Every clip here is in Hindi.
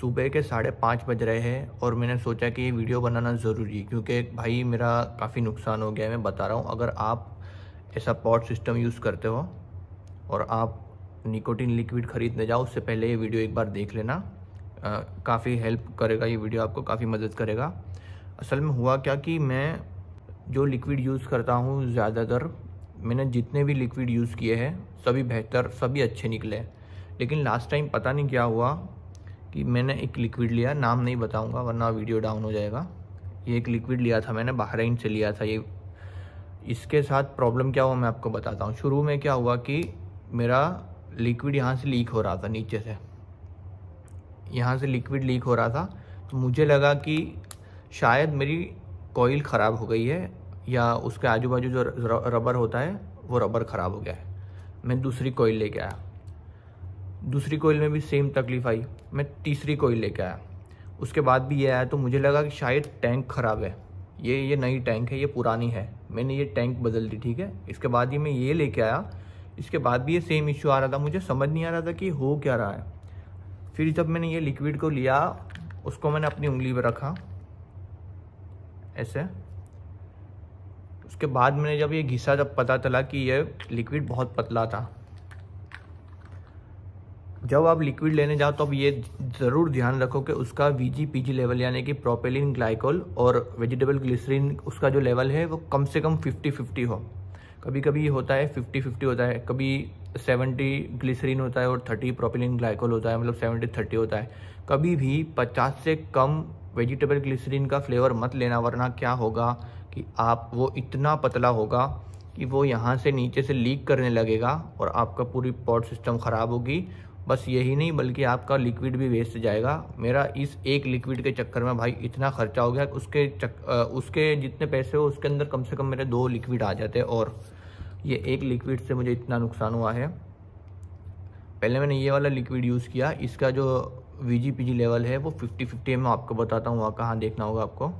सुबह के साढ़े पाँच बज रहे हैं और मैंने सोचा कि ये वीडियो बनाना ज़रूरी है क्योंकि भाई मेरा काफ़ी नुकसान हो गया है मैं बता रहा हूँ अगर आप ऐसा पॉट सिस्टम यूज़ करते हो और आप निकोटिन लिक्विड ख़रीदने जाओ उससे पहले ये वीडियो एक बार देख लेना काफ़ी हेल्प करेगा ये वीडियो आपको काफ़ी मदद करेगा असल में हुआ क्या कि मैं जो लिक्विड यूज़ करता हूँ ज़्यादातर मैंने जितने भी लिक्विड यूज़ किए हैं सभी बेहतर सभी अच्छे निकले लेकिन लास्ट टाइम पता नहीं क्या हुआ कि मैंने एक लिक्विड लिया नाम नहीं बताऊंगा वरना वीडियो डाउन हो जाएगा ये एक लिक्विड लिया था मैंने बहरीन से लिया था ये इसके साथ प्रॉब्लम क्या हुआ मैं आपको बताता हूँ शुरू में क्या हुआ कि मेरा लिक्विड यहाँ से लीक हो रहा था नीचे से यहाँ से लिक्विड लीक हो रहा था तो मुझे लगा कि शायद मेरी कोयल ख़राब हो गई है या उसके आजू बाजू जो रबर होता है वो रबर ख़राब हो गया है मैं दूसरी कोयल लेके आया दूसरी कोयल में भी सेम तकलीफ आई मैं तीसरी कोयल लेके आया उसके बाद भी ये आया तो मुझे लगा कि शायद टैंक ख़राब है ये ये नई टैंक है ये पुरानी है मैंने ये टैंक बदल दी ठीक है इसके बाद ही मैं ये लेके आया इसके बाद भी ये सेम इशू आ रहा था मुझे समझ नहीं आ रहा था कि हो क्या रहा है फिर जब मैंने ये लिक्विड को लिया उसको मैंने अपनी उंगली पर रखा ऐसे उसके बाद मैंने जब ये घिसा जब पता चला कि ये लिक्विड बहुत पतला था जब आप लिक्विड लेने जाओ तो आप ये ज़रूर ध्यान रखो कि उसका V G P G level यानी कि प्रोपेलिन ग्लाइकोल और वेजिटेबल ग्लिसरीन उसका जो लेवल है वो कम से कम फिफ्टी फिफ्टी हो कभी कभी होता है फिफ्टी फिफ्टी होता है कभी सेवेंटी ग्लिसरीन होता है और थर्टी प्रोपेलिन ग्लाइकोल होता है मतलब सेवेंटी थर्टी होता है कभी भी पचास से कम वेजिटेबल ग्लिसरीन का फ्लेवर मत लेना वरना क्या होगा कि आप वो इतना पतला होगा कि वो यहाँ से नीचे से लीक करने लगेगा और आपका पूरी पॉट सिस्टम ख़राब होगी बस यही नहीं बल्कि आपका लिक्विड भी वेस्ट जाएगा मेरा इस एक लिक्विड के चक्कर में भाई इतना खर्चा हो गया उसके चक उसके जितने पैसे हो उसके अंदर कम से कम मेरे दो लिक्विड आ जाते और ये एक लिक्विड से मुझे इतना नुकसान हुआ है पहले मैंने ये वाला लिक्विड यूज़ किया इसका जो V G P G level है वो फिफ्टी फिफ्टी मैं आपको बताता हूँ कहाँ देखना होगा आपको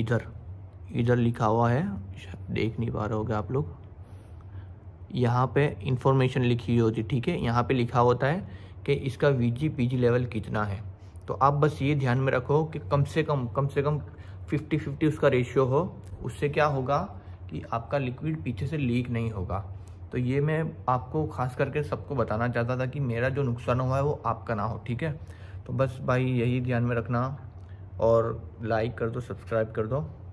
इधर इधर लिखा हुआ है देख नहीं पा रहे हो आप लोग यहाँ पे इंफॉर्मेशन लिखी हुई होती ठीक है यहाँ पे लिखा होता है कि इसका वीजी पीजी लेवल कितना है तो आप बस ये ध्यान में रखो कि कम से कम कम से कम फिफ्टी फिफ्टी उसका रेशियो हो उससे क्या होगा कि आपका लिक्विड पीछे से लीक नहीं होगा तो ये मैं आपको खास करके सबको बताना चाहता था कि मेरा जो नुकसान हुआ है वो आपका ना हो ठीक है तो बस भाई यही ध्यान में रखना और लाइक कर दो सब्सक्राइब कर दो